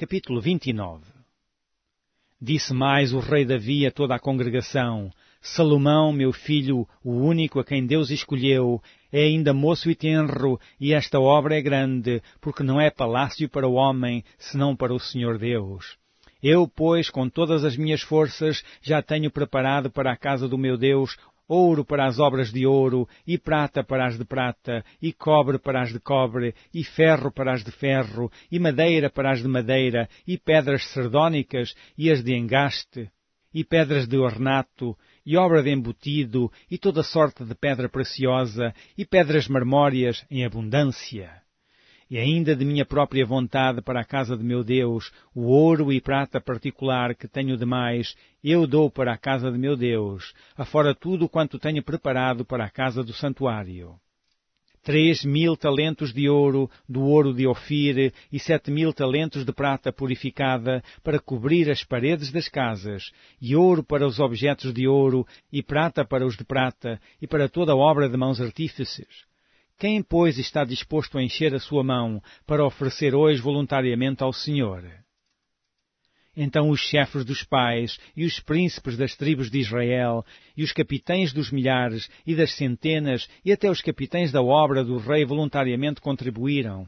Capítulo 29 Disse mais o rei Davi a toda a congregação, Salomão, meu filho, o único a quem Deus escolheu, é ainda moço e tenro, e esta obra é grande, porque não é palácio para o homem, senão para o Senhor Deus. Eu, pois, com todas as minhas forças, já tenho preparado para a casa do meu Deus ouro para as obras de ouro, e prata para as de prata, e cobre para as de cobre, e ferro para as de ferro, e madeira para as de madeira, e pedras sardónicas, e as de engaste, e pedras de ornato, e obra de embutido, e toda sorte de pedra preciosa, e pedras marmórias em abundância e ainda de minha própria vontade para a casa de meu Deus, o ouro e prata particular que tenho demais, eu dou para a casa de meu Deus, afora tudo quanto tenho preparado para a casa do santuário. Três mil talentos de ouro, do ouro de Ofir, e sete mil talentos de prata purificada, para cobrir as paredes das casas, e ouro para os objetos de ouro, e prata para os de prata, e para toda a obra de mãos artífices quem, pois, está disposto a encher a sua mão para oferecer hoje voluntariamente ao Senhor? Então os chefes dos pais, e os príncipes das tribos de Israel, e os capitães dos milhares e das centenas, e até os capitães da obra do rei voluntariamente contribuíram,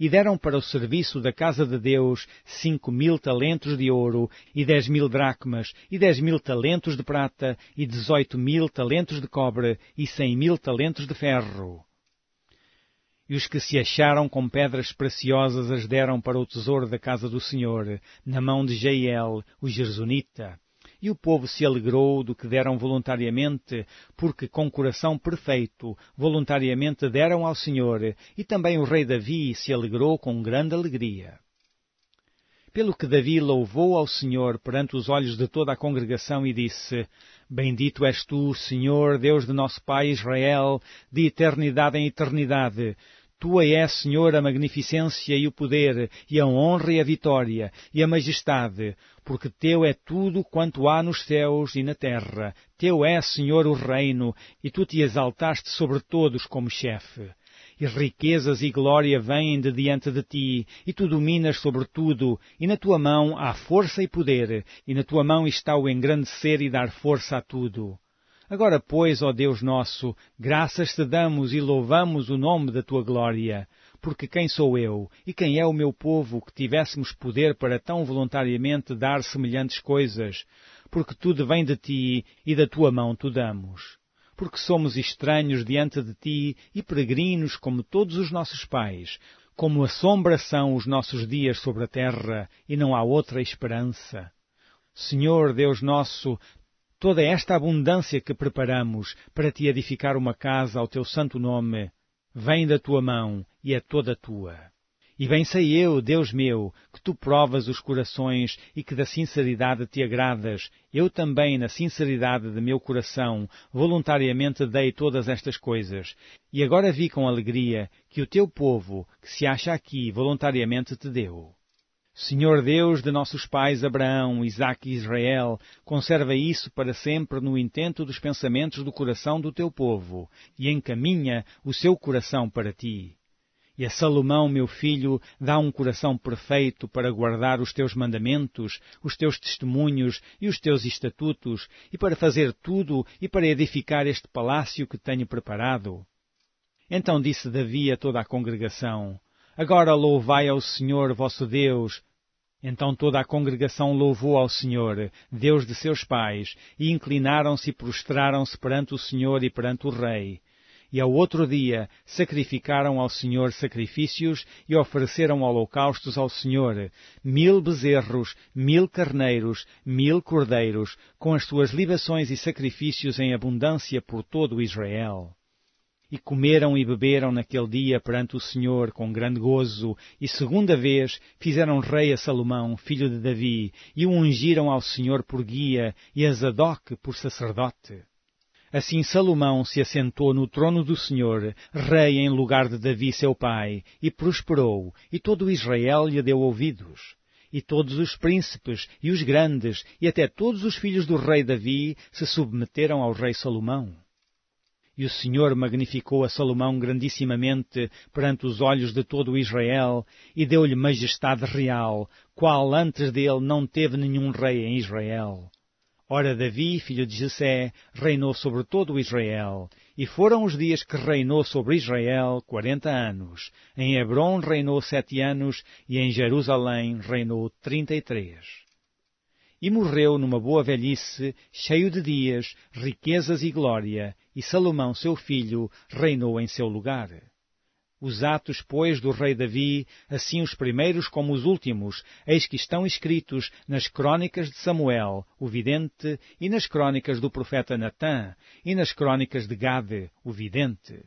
e deram para o serviço da casa de Deus cinco mil talentos de ouro, e dez mil dracmas, e dez mil talentos de prata, e dezoito mil talentos de cobre, e cem mil talentos de ferro e os que se acharam com pedras preciosas as deram para o tesouro da casa do Senhor, na mão de Jeiel, o Jerzunita. E o povo se alegrou do que deram voluntariamente, porque com coração perfeito, voluntariamente deram ao Senhor, e também o rei Davi se alegrou com grande alegria. Pelo que Davi louvou ao Senhor perante os olhos de toda a congregação e disse: Bendito és tu, Senhor, Deus de nosso Pai Israel, de eternidade em eternidade, tua é, Senhor, a magnificência e o poder, e a honra e a vitória, e a majestade, porque Teu é tudo quanto há nos céus e na terra. Teu é, Senhor, o reino, e Tu te exaltaste sobre todos como chefe. E riquezas e glória vêm de diante de ti, e tu dominas sobre tudo, e na tua mão há força e poder, e na tua mão está o engrandecer e dar força a tudo. Agora, pois, ó Deus nosso, graças te damos e louvamos o nome da tua glória, porque quem sou eu e quem é o meu povo que tivéssemos poder para tão voluntariamente dar semelhantes coisas, porque tudo vem de ti e da tua mão tu damos. Porque somos estranhos diante de ti e peregrinos como todos os nossos pais, como a sombra são os nossos dias sobre a terra, e não há outra esperança. Senhor Deus nosso, toda esta abundância que preparamos para te edificar uma casa ao teu santo nome, vem da tua mão e é toda tua. E bem sei eu, Deus meu, que tu provas os corações e que da sinceridade te agradas. Eu também, na sinceridade de meu coração, voluntariamente dei todas estas coisas. E agora vi com alegria que o teu povo, que se acha aqui, voluntariamente te deu. Senhor Deus de nossos pais Abraão, Isaque e Israel, conserva isso para sempre no intento dos pensamentos do coração do teu povo, e encaminha o seu coração para ti. E a Salomão, meu filho, dá um coração perfeito para guardar os teus mandamentos, os teus testemunhos e os teus estatutos, e para fazer tudo e para edificar este palácio que tenho preparado. Então disse Davi a toda a congregação, Agora louvai ao Senhor vosso Deus, então toda a congregação louvou ao Senhor, Deus de seus pais, e inclinaram-se e prostraram-se perante o Senhor e perante o Rei. E ao outro dia sacrificaram ao Senhor sacrifícios e ofereceram holocaustos ao Senhor, mil bezerros, mil carneiros, mil cordeiros, com as suas libações e sacrifícios em abundância por todo Israel e comeram e beberam naquele dia perante o Senhor com grande gozo, e segunda vez fizeram rei a Salomão, filho de Davi, e o ungiram ao Senhor por guia e a Zadok por sacerdote. Assim Salomão se assentou no trono do Senhor, rei em lugar de Davi seu pai, e prosperou, e todo Israel lhe deu ouvidos e todos os príncipes, e os grandes, e até todos os filhos do rei Davi se submeteram ao rei Salomão. E o Senhor magnificou a Salomão grandissimamente perante os olhos de todo Israel e deu-lhe majestade real, qual antes dele não teve nenhum rei em Israel. Ora, Davi, filho de Jessé, reinou sobre todo Israel, e foram os dias que reinou sobre Israel quarenta anos. Em Hebron reinou sete anos, e em Jerusalém reinou trinta e três e morreu numa boa velhice, cheio de dias, riquezas e glória, e Salomão, seu filho, reinou em seu lugar. Os atos, pois, do rei Davi, assim os primeiros como os últimos, eis que estão escritos nas crônicas de Samuel, o vidente, e nas crônicas do profeta Natã, e nas crônicas de Gade, o vidente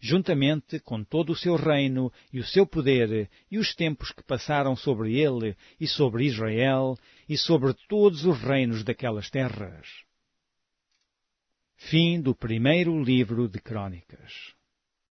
juntamente com todo o seu reino e o seu poder, e os tempos que passaram sobre ele e sobre Israel e sobre todos os reinos daquelas terras. Fim do primeiro livro de Crônicas.